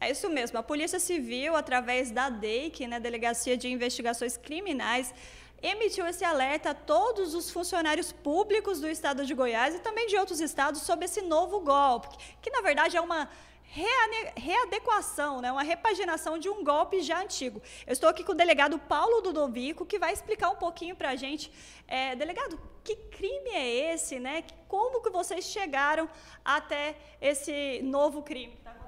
É isso mesmo. A Polícia Civil, através da DEIC, né, Delegacia de Investigações Criminais, emitiu esse alerta a todos os funcionários públicos do estado de Goiás e também de outros estados sobre esse novo golpe, que na verdade é uma readequação, né? uma repaginação de um golpe já antigo. Eu estou aqui com o delegado Paulo Dudovico, que vai explicar um pouquinho para a gente. É, delegado, que crime é esse? Né? Como que vocês chegaram até esse novo crime? Tá?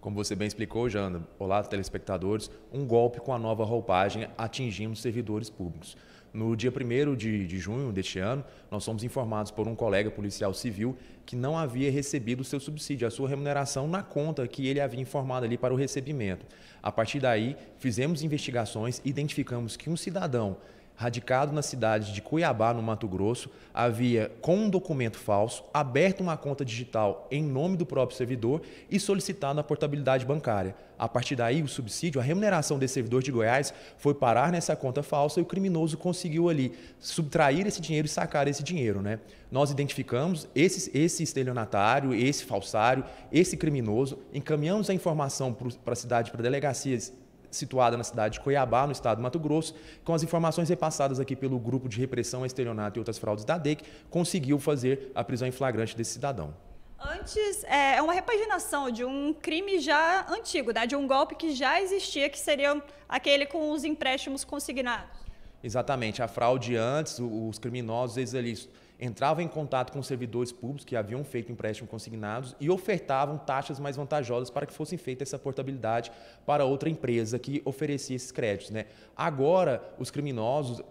Como você bem explicou, Jana, olá telespectadores, um golpe com a nova roupagem atingindo servidores públicos. No dia 1 de, de, junho deste ano, nós fomos informados por um colega policial civil que não havia recebido o seu subsídio, a sua remuneração na conta que ele havia informado ali para o recebimento. A partir daí, fizemos investigações e identificamos que um cidadão radicado na cidade de Cuiabá, no Mato Grosso, havia, com um documento falso, aberto uma conta digital em nome do próprio servidor e solicitado a portabilidade bancária. A partir daí, o subsídio, a remuneração desse servidor de Goiás foi parar nessa conta falsa e o criminoso conseguiu ali subtrair esse dinheiro e sacar esse dinheiro. Né? Nós identificamos esse, esse estelionatário, esse falsário, esse criminoso, encaminhamos a informação para a cidade, para delegacias situada na cidade de Cuiabá, no estado do Mato Grosso, com as informações repassadas aqui pelo Grupo de Repressão a Estelionato e Outras Fraudes da DEC, conseguiu fazer a prisão em flagrante desse cidadão. Antes, é, é uma repaginação de um crime já antigo, né? de um golpe que já existia, que seria aquele com os empréstimos consignados. Exatamente, a fraude antes, os criminosos, eles ali entravam em contato com servidores públicos que haviam feito empréstimo consignados e ofertavam taxas mais vantajosas para que fosse feita essa portabilidade para outra empresa que oferecia esses créditos. Né? Agora, os criminosos,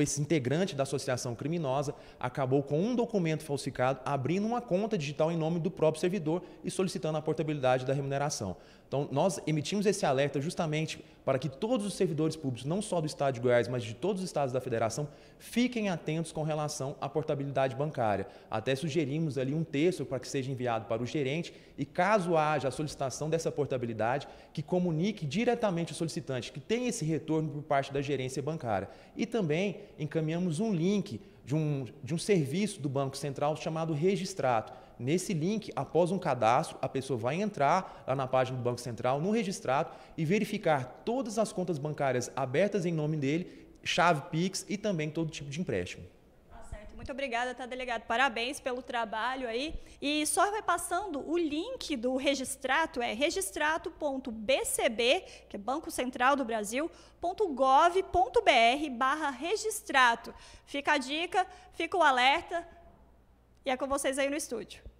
esse integrante da associação criminosa acabou com um documento falsificado abrindo uma conta digital em nome do próprio servidor e solicitando a portabilidade da remuneração. Então, nós emitimos esse alerta justamente para que todos os servidores públicos, não só do Estado de Goiás, mas de todos os estados da federação, fiquem atentos com relação à portabilidade bancária. Até sugerimos ali um texto para que seja enviado para o gerente e caso haja a solicitação dessa portabilidade, que comunique diretamente o solicitante que tem esse retorno por parte da gerência bancária. E também encaminhamos um link de um, de um serviço do Banco Central chamado Registrato. Nesse link, após um cadastro, a pessoa vai entrar lá na página do Banco Central, no Registrato, e verificar todas as contas bancárias abertas em nome dele, chave Pix e também todo tipo de empréstimo. Muito obrigada, tá, delegado? Parabéns pelo trabalho aí. E só repassando o link do registrato, é registrato.bcb, que é Banco Central do Brasil, .gov.br barra registrato. Fica a dica, fica o alerta e é com vocês aí no estúdio.